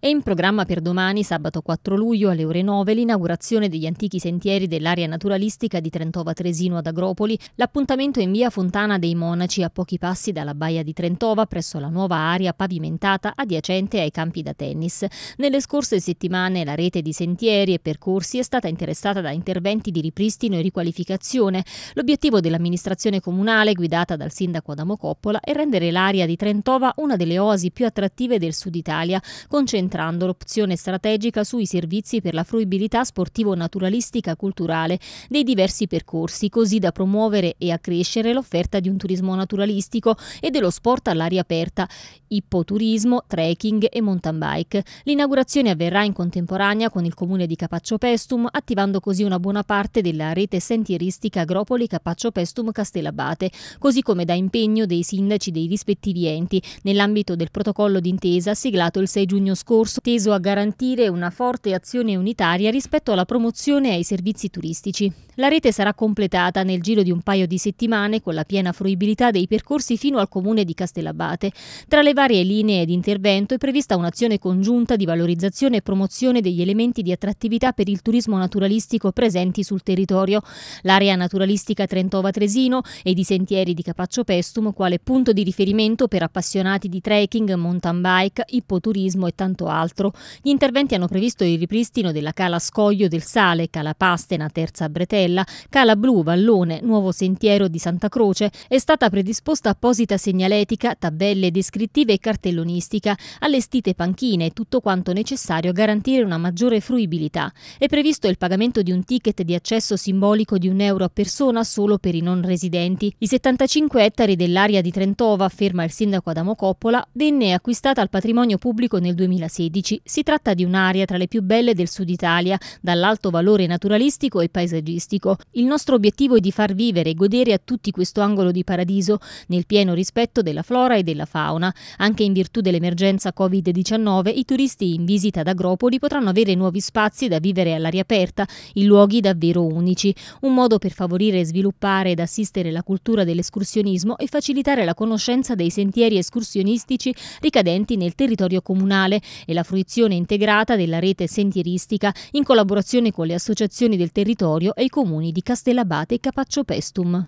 È in programma per domani, sabato 4 luglio alle ore 9, l'inaugurazione degli antichi sentieri dell'area naturalistica di Trentova Tresino ad Agropoli. L'appuntamento è in via Fontana dei Monaci, a pochi passi dalla baia di Trentova, presso la nuova area pavimentata adiacente ai campi da tennis. Nelle scorse settimane la rete di sentieri e percorsi è stata interessata da interventi di ripristino e riqualificazione. L'obiettivo dell'amministrazione comunale, guidata dal sindaco Adamo Coppola, è rendere l'area di Trentova una delle oasi più attrattive del sud Italia, concentrata concentrando l'opzione strategica sui servizi per la fruibilità sportivo-naturalistica culturale dei diversi percorsi, così da promuovere e accrescere l'offerta di un turismo naturalistico e dello sport all'aria aperta, ippoturismo, trekking e mountain bike. L'inaugurazione avverrà in contemporanea con il comune di Capaccio Pestum, attivando così una buona parte della rete sentieristica Agropoli Capaccio Pestum Castellabate, così come da impegno dei sindaci dei rispettivi enti nell'ambito del protocollo d'intesa siglato il 6 giugno scorso scorso teso a garantire una forte azione unitaria rispetto alla promozione ai servizi turistici. La rete sarà completata nel giro di un paio di settimane con la piena fruibilità dei percorsi fino al comune di Castellabate. Tra le varie linee di intervento è prevista un'azione congiunta di valorizzazione e promozione degli elementi di attrattività per il turismo naturalistico presenti sul territorio, l'area naturalistica Trentova Tresino ed i sentieri di Capaccio Pestum quale punto di riferimento per appassionati di trekking, mountain bike, ippoturismo e tanto tanto altro. Gli interventi hanno previsto il ripristino della cala Scoglio del Sale, cala Pastena, Terza Bretella, cala Blu, Vallone, Nuovo Sentiero di Santa Croce. È stata predisposta apposita segnaletica, tabelle descrittive e cartellonistica, allestite panchine e tutto quanto necessario a garantire una maggiore fruibilità. È previsto il pagamento di un ticket di accesso simbolico di un euro a persona solo per i non residenti. I 75 ettari dell'area di Trentova, afferma il sindaco Adamo Coppola, venne acquistata al patrimonio pubblico nel 2006 2016. Si tratta di un'area tra le più belle del sud Italia, dall'alto valore naturalistico e paesaggistico. Il nostro obiettivo è di far vivere e godere a tutti questo angolo di paradiso, nel pieno rispetto della flora e della fauna. Anche in virtù dell'emergenza Covid-19, i turisti in visita ad Agropoli potranno avere nuovi spazi da vivere all'aria aperta, in luoghi davvero unici. Un modo per favorire, sviluppare ed assistere la cultura dell'escursionismo e facilitare la conoscenza dei sentieri escursionistici ricadenti nel territorio comunale e la fruizione integrata della rete sentieristica in collaborazione con le associazioni del territorio e i comuni di Castellabate e Capaccio Pestum.